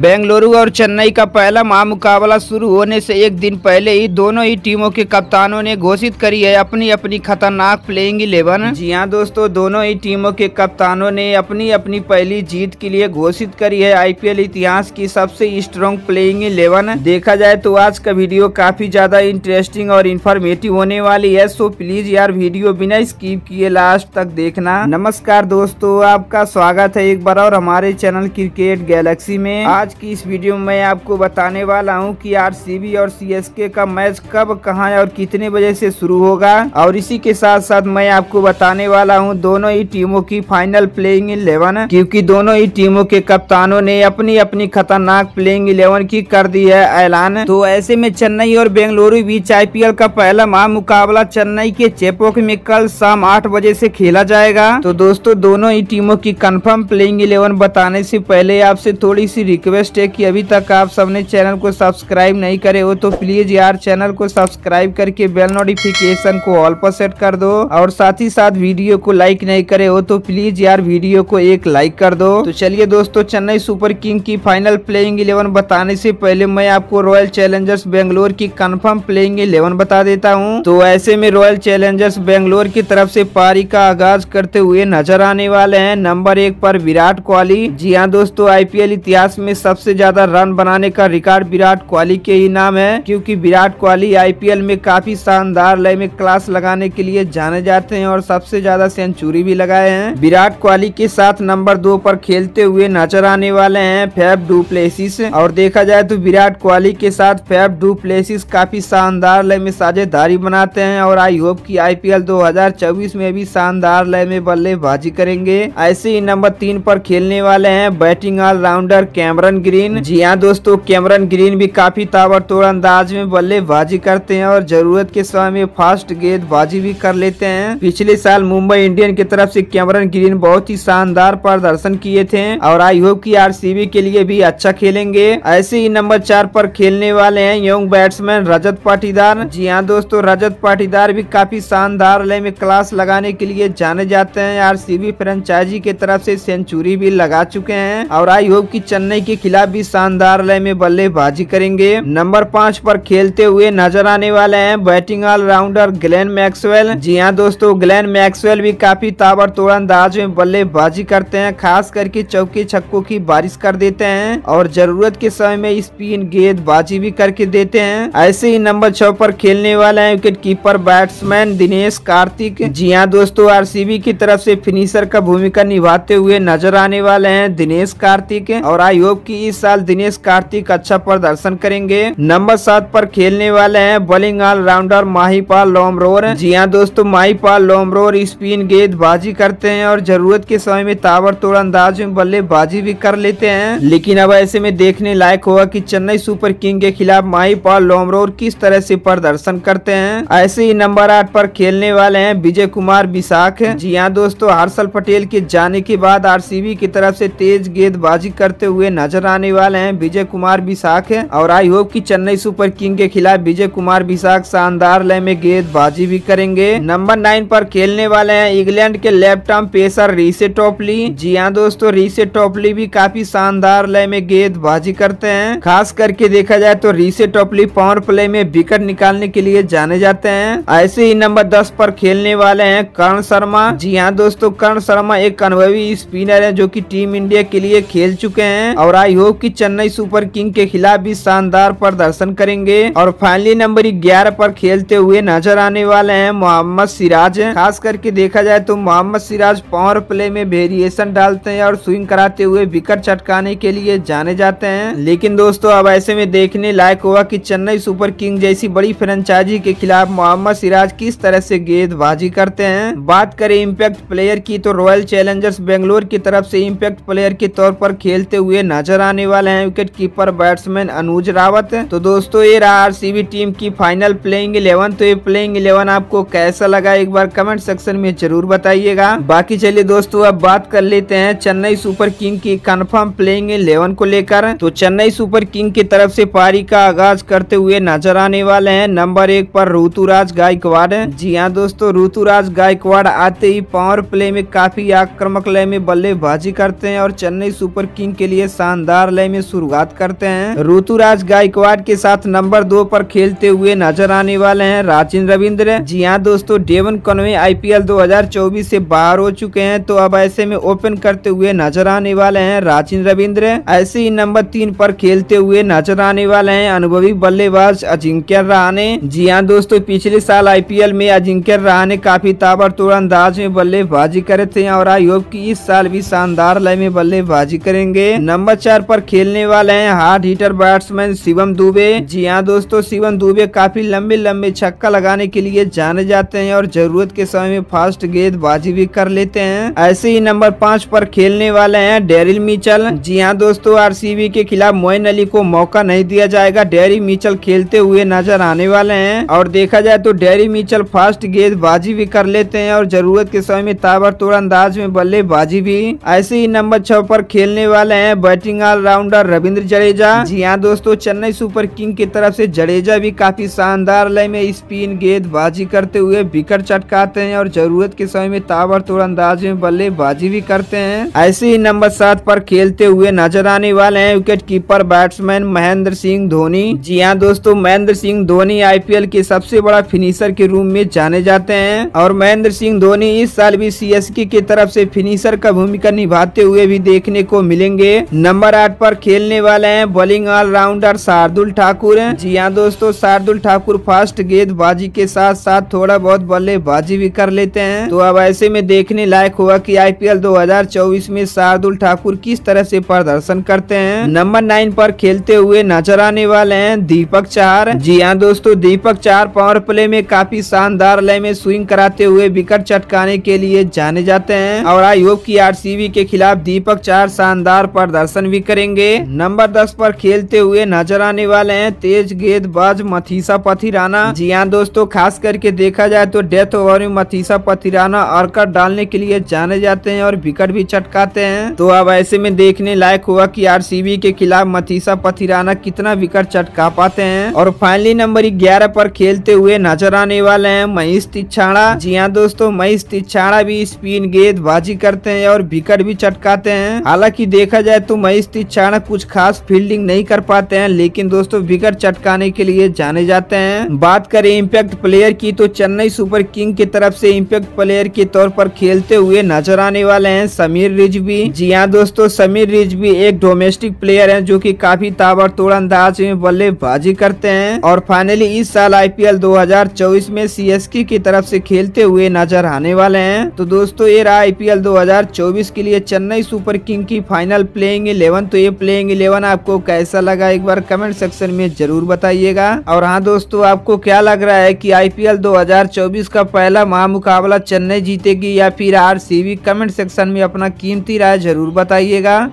बेंगलुरु और चेन्नई का पहला महामुकाबला शुरू होने से एक दिन पहले ही दोनों ही टीमों के कप्तानों ने घोषित करी है अपनी अपनी खतरनाक प्लेइंग इलेवन जी हाँ दोस्तों दोनों ही टीमों के कप्तानों ने अपनी अपनी पहली जीत के लिए घोषित करी है आईपीएल इतिहास की सबसे स्ट्रॉन्ग प्लेइंग इलेवन देखा जाए तो आज का वीडियो काफी ज्यादा इंटरेस्टिंग और इन्फॉर्मेटिव होने वाली है सो प्लीज यार वीडियो बिना स्कीप किए लास्ट तक देखना नमस्कार दोस्तों आपका स्वागत है एक बार और हमारे चैनल क्रिकेट गैलेक्सी में आज की इस वीडियो में मैं आपको बताने वाला हूं कि आरसीबी और सीएसके का मैच कब कहां और कितने बजे से शुरू होगा और इसी के साथ साथ मैं आपको बताने वाला हूं दोनों ही टीमों की फाइनल प्लेइंग इलेवन क्योंकि दोनों ही टीमों के कप्तानों ने अपनी अपनी खतरनाक प्लेइंग इलेवन की कर दी है ऐलान तो ऐसे में चेन्नई और बेंगलुरु बीच आई का पहला महा मुकाबला चेन्नई के चेपोक में कल शाम आठ बजे ऐसी खेला जाएगा तो दोस्तों दोनों ही टीमों की कन्फर्म प्लेइंग इलेवन बताने ऐसी पहले आपसे थोड़ी सी रिक्वेस्ट रिक्वेस्ट है कि अभी तक आप सबने चैनल को सब्सक्राइब नहीं करे हो तो प्लीज़ यार चैनल को सब्सक्राइब करके बेल नोटिफिकेशन को ऑल पर सेट कर दो और साथ ही साथ वीडियो को लाइक नहीं करे हो तो प्लीज़ यार वीडियो को एक लाइक कर दो तो चलिए दोस्तों चेन्नई सुपर किंग की फाइनल प्लेइंग इलेवन बताने से पहले मैं आपको रॉयल चैलेंजर्स बेंगलोर की कन्फर्म प्लेइंग इलेवन बता देता हूँ तो ऐसे में रॉयल चैलेंजर्स बेंगलोर की तरफ ऐसी पारी का आगाज करते हुए नजर आने वाले है नंबर एक पर विराट कोहली जी हाँ दोस्तों आईपीएल इतिहास में सबसे ज्यादा रन बनाने का रिकॉर्ड विराट कोहली के ही नाम है क्योंकि विराट कोहली आईपीएल में काफी शानदार लय में क्लास लगाने के लिए जाने जाते हैं और सबसे ज्यादा सेंचुरी भी लगाए हैं विराट कोहली के साथ नंबर दो पर खेलते हुए नजर आने वाले हैं फैब डू प्लेसिस और देखा जाए तो विराट कोहली के साथ फैब डू प्लेसिस काफी शानदार लय में साझेदारी बनाते हैं और आई होप की आई 2024 में भी शानदार लय में बल्लेबाजी करेंगे ऐसे ही नंबर तीन पर खेलने वाले हैं batting all rounder Cameron Cameron Green जी हाँ दोस्तों कैमरन ग्रीन भी काफी ताबड़तोड़ अंदाज में बल्लेबाजी करते हैं और जरूरत के समय में फास्ट गेंदबाजी भी कर लेते हैं पिछले साल मुंबई इंडियन की तरफ से कैमरन ग्रीन बहुत ही शानदार प्रदर्शन किए थे और आई होप की बी के लिए भी अच्छा खेलेंगे ऐसे ही नंबर चार पर खेलने वाले हैं यंग बैट्समैन रजत पाटीदार जी हाँ दोस्तों रजत पाटीदार भी काफी शानदार लय में क्लास लगाने के लिए जाने जाते हैं बी फ्रेंचाइजी की तरफ से सेंचुरी भी लगा चुके हैं और आई होप की चेन्नई के खिलाफ भी शानदार लय में बल्लेबाजी करेंगे नंबर पाँच पर खेलते हुए नजर आने वाले हैं बैटिंग ऑलराउंडर ग्लेन मैक्सवेल जी हाँ दोस्तों ग्लेन मैक्सवेल भी काफी ताबड़तोड़ अंदाज में बल्लेबाजी करते हैं खास करके चौके छक्कों की बारिश कर देते हैं और जरूरत के समय में स्पिन गेंदबाजी भी करके देते हैं ऐसे ही नंबर छह पर खेलने वाले हैं wicket keeper batsman Dinesh Karthik जी हाँ दोस्तों बी की तरफ से फिनिशर का भूमिका निभाते हुए नजर आने वाले हैं दिनेश कार्तिक और आई होप की इस साल दिनेश कार्तिक अच्छा प्रदर्शन करेंगे नंबर सात पर खेलने वाले हैं bowling all rounder Mahipal Lomror जी हाँ दोस्तों माहीपाल लोमरोर स्पिन गेंदबाजी करते हैं और जरूरत के समय में ताबड़तोड़ अंदाज में बल्लेबाजी भी कर लेते हैं लेकिन अब ऐसे में देखने लायक होगा की चेन्नई सुपर किंग के खिलाफ माहीपाल लोमरोर किस तरह से प्रदर्शन करते हैं ऐसे ही नंबर आठ पर खेलने वाले हैं विजय कुमार विशाख जी हाँ दोस्तों हर्षल पटेल के जाने के बाद आरसीबी की तरफ से तेज गेंदबाजी करते हुए नजर आने वाले हैं विजय कुमार विशाख और आई होप कि चेन्नई सुपर किंग के खिलाफ विजय कुमार विशाख शानदार लय में गेंदबाजी भी करेंगे नंबर नाइन पर खेलने वाले हैं इंग्लैंड के लेफ्ट आर्म पेसर रीसे टोपली जी हाँ दोस्तों रीसे टोपली भी काफी शानदार लय में गेंदबाजी करते हैं खास करके देखा जाए तो रीसे टोपली पावर प्ले में विकेट निकालने के लिए जाने जाते हैं ऐसे ही नंबर दस पर खेलने वाले हैं कर्ण शर्मा जी हाँ दोस्तों कर्ण शर्मा एक अनुभवी स्पिनर है जो की टीम इंडिया के लिए खेल चुके हैं और आई सहयोग कि चेन्नई सुपर किंग के खिलाफ भी शानदार प्रदर्शन करेंगे और फाइनली नंबर ग्यारह पर खेलते हुए नजर आने वाले हैं मोहम्मद सिराज खास करके देखा जाए तो मोहम्मद सिराज पावर प्ले में वेरिएशन डालते हैं और स्विंग कराते हुए विकेट चटकाने के लिए जाने जाते हैं लेकिन दोस्तों अब ऐसे में देखने लायक हुआ की चेन्नई सुपर किंग जैसी बड़ी फ्रेंचाइजी के खिलाफ मोहम्मद सिराज किस तरह से गेंदबाजी करते हैं बात करें इम्पैक्ट प्लेयर की तो रॉयल चैलेंजर्स बेंगलोर की तरफ से इम्पैक्ट प्लेयर के तौर पर खेलते हुए नजर बनाने वाले हैं wicket keeper batsman Anuj Rawat तो दोस्तों ये रहा आरसीबी टीम की फाइनल प्लेइंग इलेवन तो ये प्लेइंग इलेवन आपको कैसा लगा एक बार कमेंट सेक्शन में जरूर बताइएगा बाकी चलिए दोस्तों अब बात कर लेते हैं चेन्नई सुपर किंग की कन्फर्म प्लेइंग इलेवन को लेकर तो चेन्नई सुपर किंग की तरफ ऐसी पारी का आगाज करते हुए नजर आने वाले है नंबर एक पर ऋतुराज गायकवाड़ जी हाँ दोस्तों ऋतुराज गायकवाड़ आते ही पावर प्ले में काफी आक्रमक लय में बल्लेबाजी करते हैं और चेन्नई सुपर किंग के लिए शानदार शानदार लय में शुरुआत करते हैं ऋतुराज गायकवाड़ के साथ नंबर दो पर खेलते हुए नजर आने वाले हैं राजिन रविंद्र जी हाँ दोस्तों डेवन कॉनवे आईपीएल 2024 से बाहर हो चुके हैं तो अब ऐसे में ओपन करते हुए नजर आने वाले हैं राजिन रविंद्र ऐसे ही नंबर तीन पर खेलते हुए नजर आने वाले हैं अनुभवी बल्लेबाज अजिंक्य रहाने जी हाँ दोस्तों पिछले साल आई में अजिंक्य रहाने काफी ताबड़तोड़ अंदाज में बल्लेबाजी करे थे और आई होप की इस साल भी शानदार लय में बल्लेबाजी करेंगे नंबर चार स्तर पर खेलने वाले हैं hard hitter batsman Shivam Dube जी हाँ दोस्तों शिवम दुबे काफी लंबे लंबे छक्का लगाने के लिए जाने जाते हैं और जरूरत के समय में फास्ट गेंदबाजी भी कर लेते हैं ऐसे ही नंबर पाँच पर खेलने वाले हैं डेरिल मिचल जी हाँ दोस्तों बी के खिलाफ मोइन अली को मौका नहीं दिया जाएगा डेरी मिचल खेलते हुए नजर आने वाले हैं और देखा जाए तो डेरी मिचल फास्ट गेंदबाजी भी कर लेते हैं और जरूरत के समय में ताबड़तोड़ अंदाज में बल्लेबाजी भी ऐसे ही नंबर छह पर खेलने वाले हैं बैटिंग ऑलराउंडर रविंद्र जडेजा जी हाँ दोस्तों चेन्नई सुपर किंग की तरफ से जडेजा भी काफी शानदार लय में स्पिन गेंदबाजी करते हुए विकेट चटकाते हैं और जरूरत के समय में ताबड़तोड़ अंदाज में बल्लेबाजी भी करते हैं ऐसे ही नंबर सात पर खेलते हुए नजर आने वाले हैं wicket keeper batsman Mahendra Singh Dhoni जी हाँ दोस्तों महेंद्र सिंह धोनी आईपीएल के सबसे बड़ा फिनिशर के रूप में जाने जाते हैं और महेंद्र सिंह धोनी इस साल भी सीएसके की तरफ से फिनिशर का भूमिका निभाते हुए भी देखने को मिलेंगे नंबर आठ पर खेलने वाले हैं बॉलिंग ऑलराउंडर शार्दुल ठाकुर जी हाँ दोस्तों शार्दुल ठाकुर फास्ट गेंदबाजी के साथ साथ थोड़ा बहुत बल्लेबाजी भी कर लेते हैं तो अब ऐसे में देखने लायक हुआ कि आईपीएल 2024 में शार्दुल ठाकुर किस तरह से प्रदर्शन करते हैं नंबर नाइन पर खेलते हुए नजर आने वाले हैं दीपक चार जी हाँ दोस्तों दीपक चार पावर प्ले में काफी शानदार लय में स्विंग कराते हुए विकेट चटकाने के लिए जाने जाते हैं और आई होप की बी के खिलाफ दीपक चार शानदार प्रदर्शन भी करेंगे नंबर दस पर खेलते हुए नजर आने वाले हैं तेज गेंदबाज मथीसा पथिराना जी हाँ दोस्तों खास करके देखा जाए तो डेथ ओवर में मथीसा पथिराना अर्कट डालने के लिए जाने जाते हैं और विकेट भी चटकाते हैं तो अब ऐसे में देखने लायक हुआ की आर के खिलाफ मथीसा पथिराना कितना विकेट चटका पाते हैं और फाइनली नंबर ग्यारह पर खेलते हुए नजर आने वाले हैं महेश तिछाड़ा जी हाँ दोस्तों महेश तिछाड़ा भी स्पिन गेंदबाजी करते हैं और विकेट भी चटकाते हैं हालांकि देखा जाए तो महेश व्यक्ति चाणक कुछ खास फील्डिंग नहीं कर पाते हैं लेकिन दोस्तों विकेट चटकाने के लिए जाने जाते हैं बात करें इम्पैक्ट प्लेयर की तो चेन्नई सुपर किंग की तरफ से इम्पैक्ट प्लेयर के तौर पर खेलते हुए नजर आने वाले हैं समीर रिजवी जी हाँ दोस्तों समीर रिजवी एक डोमेस्टिक प्लेयर है जो की काफी ताबड़तोड़ अंदाज में बल्लेबाजी करते हैं और फाइनली इस साल आईपीएल पी में सीएसके की तरफ ऐसी खेलते हुए नजर आने वाले हैं तो दोस्तों ये रहा आईपीएल 2024 के लिए चेन्नई सुपर किंग की फाइनल प्लेइंग इलेवन तो ये प्लेइंग इलेवन आपको कैसा लगा एक बार कमेंट सेक्शन में जरूर बताइएगा और हाँ दोस्तों आपको क्या लग रहा है कि आईपीएल 2024 का पहला महामुकाबला चेन्नई जीतेगी या फिर आर कमेंट सेक्शन में अपना कीमती राय जरूर बताइएगा